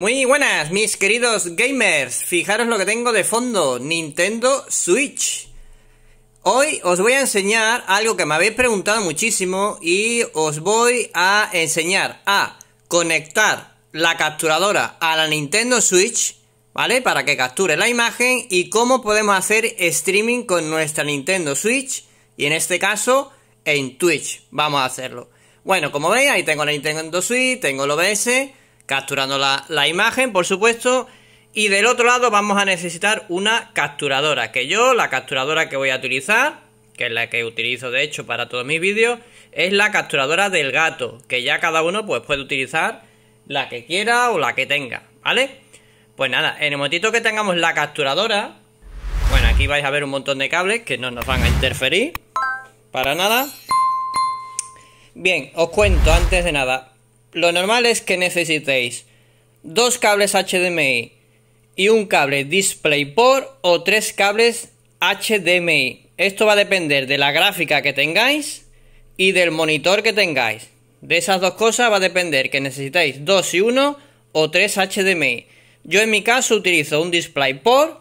Muy buenas, mis queridos gamers. Fijaros lo que tengo de fondo, Nintendo Switch. Hoy os voy a enseñar algo que me habéis preguntado muchísimo y os voy a enseñar a conectar la capturadora a la Nintendo Switch, ¿vale? Para que capture la imagen y cómo podemos hacer streaming con nuestra Nintendo Switch y en este caso en Twitch. Vamos a hacerlo. Bueno, como veis, ahí tengo la Nintendo Switch, tengo el OBS capturando la, imagen, por supuesto. Y del otro lado vamos a necesitar una capturadora, que yo, la capturadora que voy a utilizar, que es la que utilizo de hecho para todos mis vídeos, es la capturadora del gato, que ya cada uno pues puede utilizar la que quiera o la que tenga, ¿vale? Pues nada, en el momentito que tengamos la capturadora, bueno, aquí vais a ver un montón de cables que no nos van a interferir, para nada. Bien, os cuento antes de nada, lo normal es que necesitéis dos cables HDMI y un cable DisplayPort o tres cables HDMI. Esto va a depender de la gráfica que tengáis y del monitor que tengáis. De esas dos cosas va a depender que necesitéis dos y uno o tres HDMI. Yo en mi caso utilizo un DisplayPort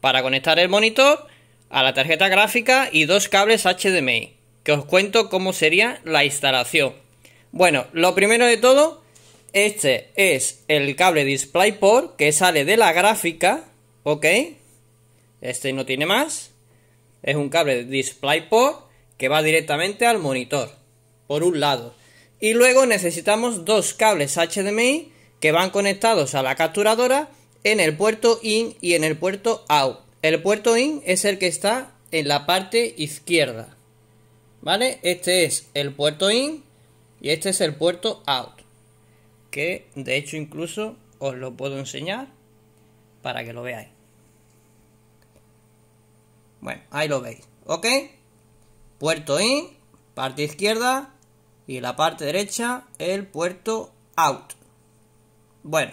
para conectar el monitor a la tarjeta gráfica y dos cables HDMI, que os cuento cómo sería la instalación. Bueno, lo primero de todo, este es el cable DisplayPort que sale de la gráfica, ¿ok? Este no tiene más. Es un cable DisplayPort que va directamente al monitor, por un lado. Y luego necesitamos dos cables HDMI que van conectados a la capturadora en el puerto IN y en el puerto OUT. El puerto IN es el que está en la parte izquierda. ¿Vale? Este es el puerto IN y este es el puerto out, que de hecho incluso os lo puedo enseñar para que lo veáis. Bueno, ahí lo veis, ¿ok? Puerto in, parte izquierda y la parte derecha el puerto out. Bueno,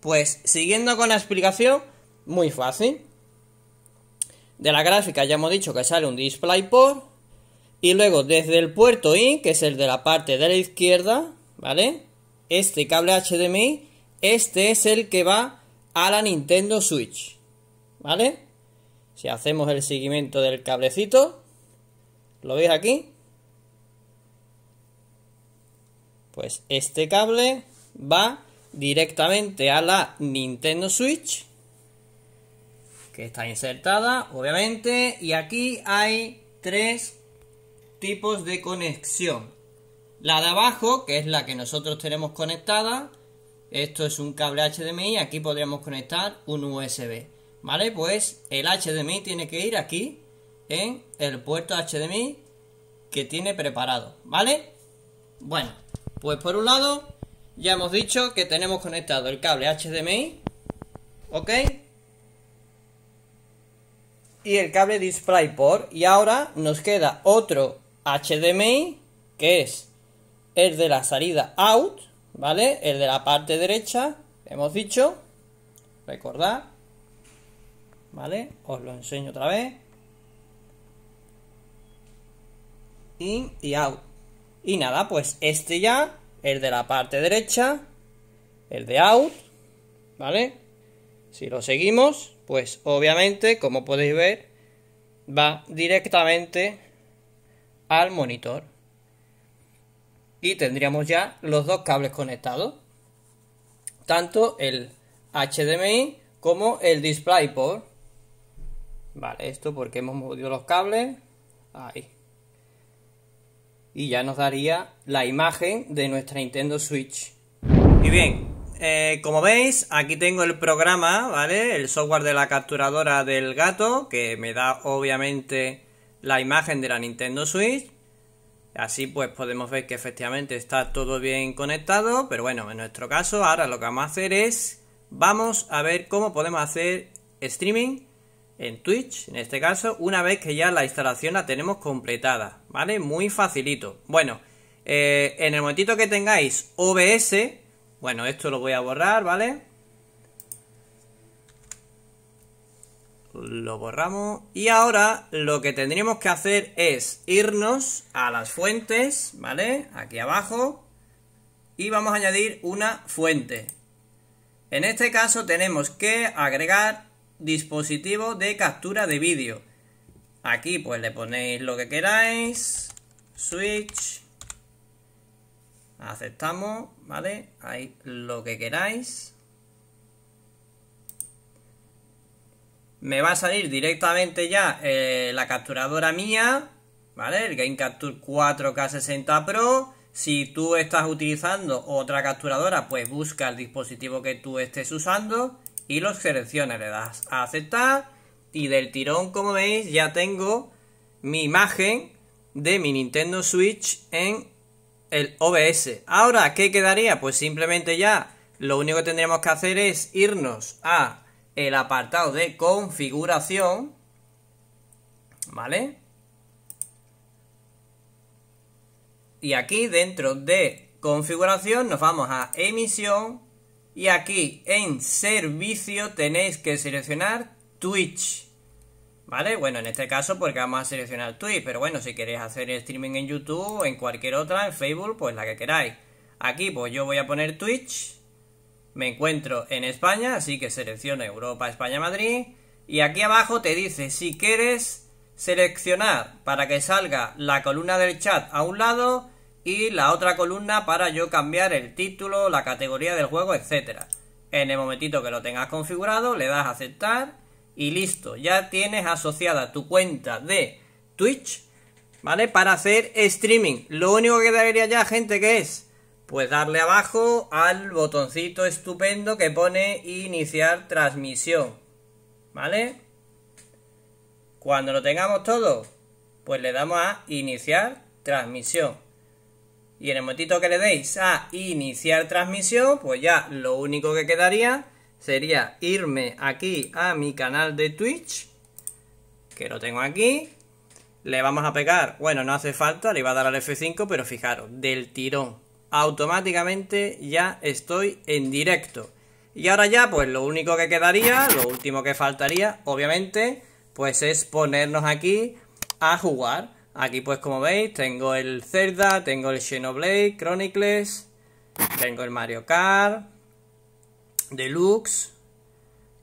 pues siguiendo con la explicación, muy fácil. De la gráfica ya hemos dicho que sale un display por. Y luego desde el puerto I, que es el de la parte de la izquierda, ¿vale? Este cable HDMI, este es el que va a la Nintendo Switch, ¿vale? Si hacemos el seguimiento del cablecito, ¿lo veis aquí? Pues este cable va directamente a la Nintendo Switch, que está insertada, obviamente, y aquí hay tres tipos de conexión. La de abajo, que es la que nosotros tenemos conectada, esto es un cable HDMI, aquí podríamos conectar un USB. ¿Vale? Pues el HDMI tiene que ir aquí en el puerto HDMI que tiene preparado. ¿Vale? Bueno, pues por un lado ya hemos dicho que tenemos conectado el cable HDMI. ¿Ok? y el cable DisplayPort y ahora nos queda otro HDMI, que es el de la salida out, ¿vale? El de la parte derecha, hemos dicho, recordad, ¿vale? Os lo enseño otra vez. In y out. Y nada, pues este ya, el de la parte derecha, el de out, ¿vale? Si lo seguimos, pues obviamente, como podéis ver, va directamente al monitor. Y tendríamos ya los dos cables conectados. Tanto el HDMI como el DisplayPort. Vale, esto porque hemos movido los cables. Ahí. Y ya nos daría la imagen de nuestra Nintendo Switch. Y bien, eh, como veis, aquí tengo el programa, ¿vale? El software de la capturadora del gato, que me da obviamente la imagen de la Nintendo Switch. Así pues podemos ver que efectivamente está todo bien conectado, pero bueno, en nuestro caso ahora lo que vamos a hacer es, vamos a ver cómo podemos hacer streaming en Twitch, en este caso, una vez que ya la instalación la tenemos completada, ¿vale? Muy facilito. Bueno, eh, en el momentito que tengáis OBS, bueno, esto lo voy a borrar, ¿vale? lo borramos. Y ahora lo que tendríamos que hacer es irnos a las fuentes, ¿vale? Aquí abajo. Y vamos a añadir una fuente. En este caso tenemos que agregar dispositivo de captura de vídeo. Aquí pues le ponéis lo que queráis. Switch. Aceptamos, ¿vale? Ahí lo que queráis. me va a salir directamente ya eh, la capturadora mía, ¿vale? El Game Capture 4K60 Pro. Si tú estás utilizando otra capturadora, pues busca el dispositivo que tú estés usando y los selecciones le das a aceptar y del tirón, como veis, ya tengo mi imagen de mi Nintendo Switch en el OBS. Ahora, ¿qué quedaría? Pues simplemente ya lo único que tendríamos que hacer es irnos a el apartado de configuración, ¿vale? Y aquí dentro de configuración nos vamos a emisión y aquí en servicio tenéis que seleccionar Twitch. ¿Vale? Bueno, en este caso porque vamos a seleccionar Twitch, pero bueno, si queréis hacer streaming en YouTube, en cualquier otra, en Facebook, pues la que queráis. Aquí pues yo voy a poner Twitch me encuentro en España, así que selecciono Europa, España, Madrid. Y aquí abajo te dice si quieres seleccionar para que salga la columna del chat a un lado y la otra columna para yo cambiar el título, la categoría del juego, etc. En el momentito que lo tengas configurado, le das a aceptar y listo. Ya tienes asociada tu cuenta de Twitch, ¿vale? Para hacer streaming. Lo único que debería ya, gente, que es pues darle abajo al botoncito estupendo que pone iniciar transmisión. ¿Vale? Cuando lo tengamos todo, pues le damos a iniciar transmisión. Y en el momentito que le deis a iniciar transmisión, pues ya lo único que quedaría sería irme aquí a mi canal de Twitch, que lo tengo aquí. Le vamos a pegar, bueno, no hace falta, le iba a dar al F5, pero fijaros, del tirón automáticamente ya estoy en directo. Y ahora ya, pues lo único que quedaría, lo último que faltaría, obviamente, pues es ponernos aquí a jugar. Aquí pues como veis, tengo el Zelda, tengo el Xenoblade, Chronicles, tengo el Mario Kart, Deluxe,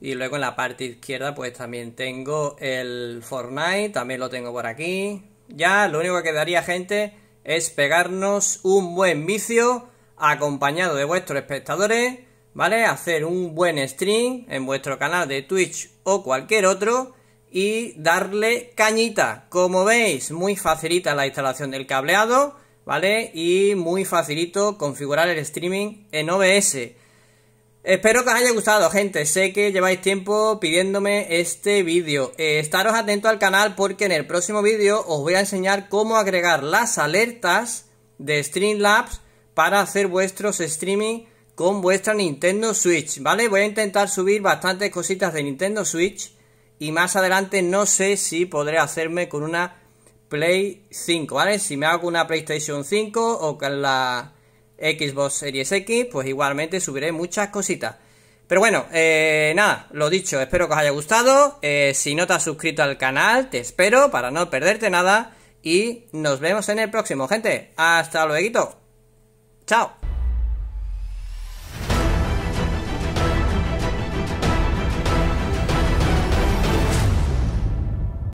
y luego en la parte izquierda pues también tengo el Fortnite, también lo tengo por aquí. Ya, lo único que quedaría, gente, es pegarnos un buen vicio acompañado de vuestros espectadores, ¿vale? Hacer un buen stream en vuestro canal de Twitch o cualquier otro y darle cañita. Como veis, muy facilita la instalación del cableado, ¿vale? Y muy facilito configurar el streaming en OBS. Espero que os haya gustado, gente. Sé que lleváis tiempo pidiéndome este vídeo. Eh, estaros atentos al canal porque en el próximo vídeo os voy a enseñar cómo agregar las alertas de Streamlabs para hacer vuestros streaming con vuestra Nintendo Switch, ¿vale? Voy a intentar subir bastantes cositas de Nintendo Switch y más adelante no sé si podré hacerme con una Play 5, ¿vale? Si me hago una PlayStation 5 o con la Xbox Series X, pues igualmente subiré muchas cositas. Pero bueno, eh, nada, lo dicho, espero que os haya gustado. Eh, si no te has suscrito al canal, te espero para no perderte nada. Y nos vemos en el próximo, gente. Hasta luego. Chao.